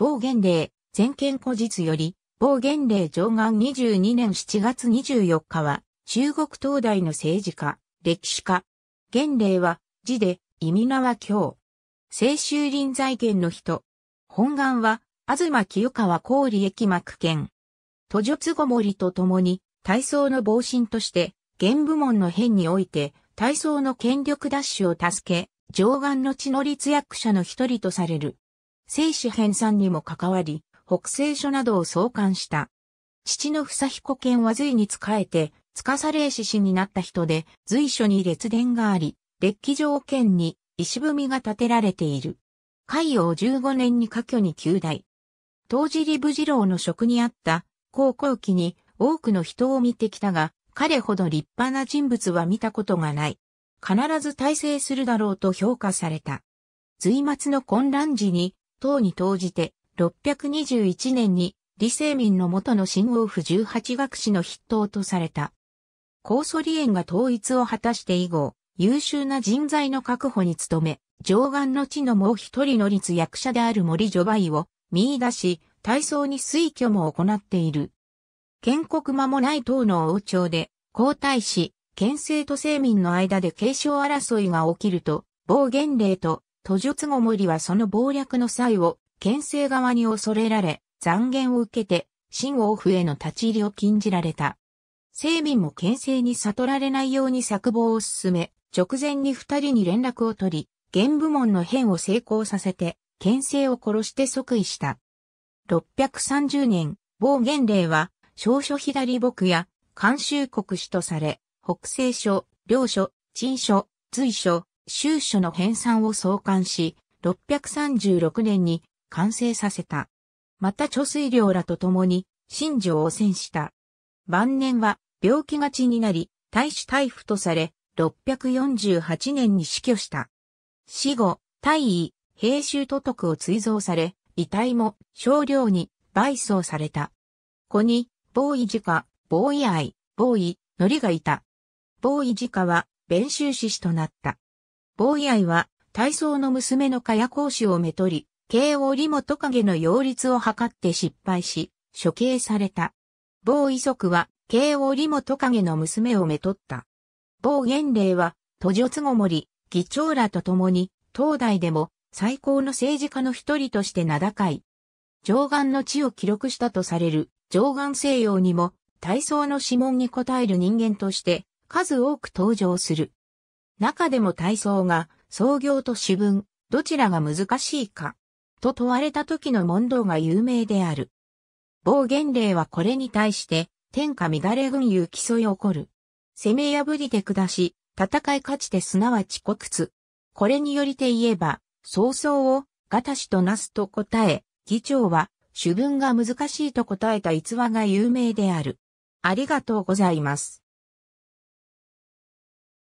某元令、全権古日より、某元令上岸22年7月24日は、中国東大の政治家、歴史家。元令は、字で、意味名は京。清州臨財県の人。本願は、東清川郡駅幕県。途上ごもりと共に、体操の防震として、現部門の変において、体操の権力奪取を助け、上岸の地の立役者の一人とされる。生死編纂にも関わり、北西書などを創刊した。父の房彦犬は隋に仕えて、司霊志士になった人で、随所に列伝があり、列記条件に石踏みが建てられている。海洋15年に過居に旧大。当時リブ次郎の職にあった高校期に多くの人を見てきたが、彼ほど立派な人物は見たことがない。必ず大成するだろうと評価された。隋末の混乱時に党に投じて、621年に李世民の元の新王府十八学士の筆頭とされた。高祖李園が統一を果たして以後、優秀な人材の確保に努め、上岸の地のもう一人の立役者である森序梅を見出し、体操に推挙も行っている。建国間もない党の王朝で、皇太子、県政と生民の間で継承争いが起きると、暴言令と途述後森はその謀略の際を、県政側に恐れられ、残言を受けて、新王府への立ち入りを禁じられた。聖民も県政に悟られないように策謀を進め、直前に二人に連絡を取り、現部門の変を成功させて、県政を殺して即位した。630年、某元令は、少書左僕や、監修国主とされ、北西書、領書、陳書、随書、収書の編纂を創刊し、636年に完成させた。また貯水量らと共に、新庄を染した。晩年は病気がちになり、大使大夫とされ、648年に死去した。死後、大尉、兵衆都督を追贈され、遺体も少量に倍送された。子に、防ー自家、防ー愛、防ーのノリがいた。防ー自家は、弁衆志士となった。以外は、体操の娘の蚊谷講師をめとり、慶応里元影の擁立を図って失敗し、処刑された。某遺族は、慶応里元影の娘をめとった。某元霊は、途上つごもり、議長らと共に、東大でも、最高の政治家の一人として名高い。上岸の地を記録したとされる、上岸西洋にも、体操の指紋に応える人間として、数多く登場する。中でも体操が創業と主文、どちらが難しいか、と問われた時の問答が有名である。某元令はこれに対して、天下乱れ軍有競い起こる。攻め破りて下し、戦い勝ちてすなわち国屈。これによりて言えば、早々を、がたしとなすと答え、議長は、主文が難しいと答えた逸話が有名である。ありがとうございます。